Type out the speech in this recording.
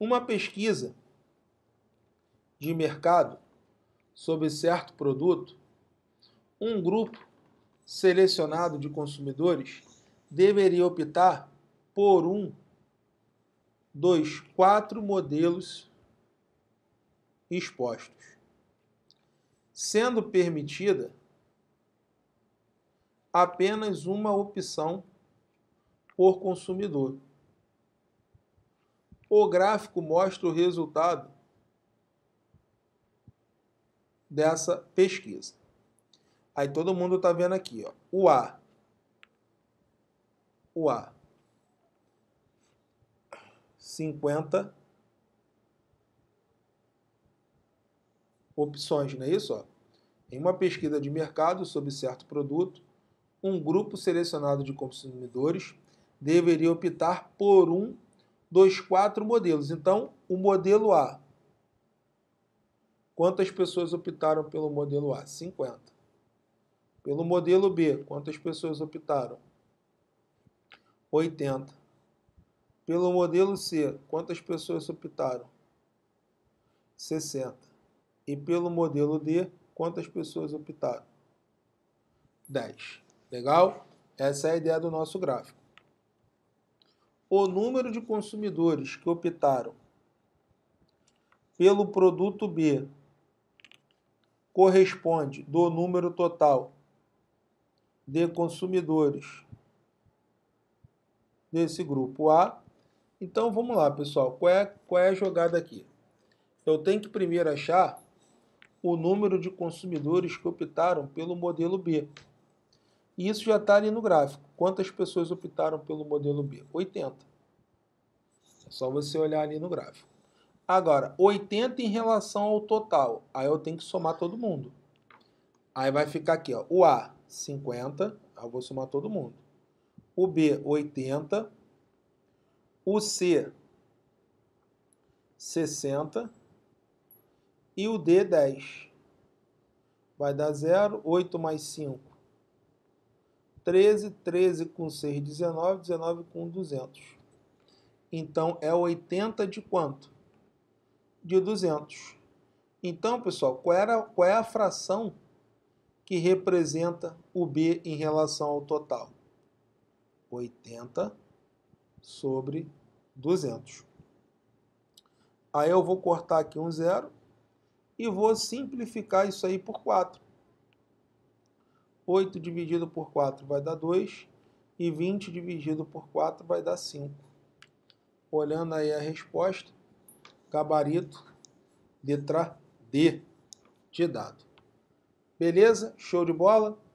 Uma pesquisa de mercado sobre certo produto, um grupo selecionado de consumidores deveria optar por um dos quatro modelos expostos, sendo permitida apenas uma opção por consumidor. O gráfico mostra o resultado dessa pesquisa. Aí todo mundo está vendo aqui, ó, o A. O A. 50 opções, não é isso? Ó? Em uma pesquisa de mercado sobre certo produto, um grupo selecionado de consumidores deveria optar por um dos quatro modelos. Então, o modelo A. Quantas pessoas optaram pelo modelo A? 50. Pelo modelo B, quantas pessoas optaram? 80. Pelo modelo C, quantas pessoas optaram? 60. E pelo modelo D, quantas pessoas optaram? 10. Legal? Essa é a ideia do nosso gráfico o número de consumidores que optaram pelo produto B corresponde do número total de consumidores desse grupo A. Então vamos lá, pessoal. Qual é, qual é a jogada aqui? Eu tenho que primeiro achar o número de consumidores que optaram pelo modelo B. E isso já está ali no gráfico. Quantas pessoas optaram pelo modelo B? 80. É só você olhar ali no gráfico. Agora, 80 em relação ao total. Aí eu tenho que somar todo mundo. Aí vai ficar aqui, ó, o A, 50. Aí eu vou somar todo mundo. O B, 80. O C, 60 e o D 10. Vai dar 0, 8 mais 5, 13, 13 com 6, 19, 19 com 200. Então, é 80 de quanto? De 200. Então, pessoal, qual, era, qual é a fração que representa o B em relação ao total? 80 sobre 200. Aí eu vou cortar aqui um zero e vou simplificar isso aí por 4. 8 dividido por 4 vai dar 2 e 20 dividido por 4 vai dar 5. Olhando aí a resposta, gabarito, letra D de dado. Beleza? Show de bola?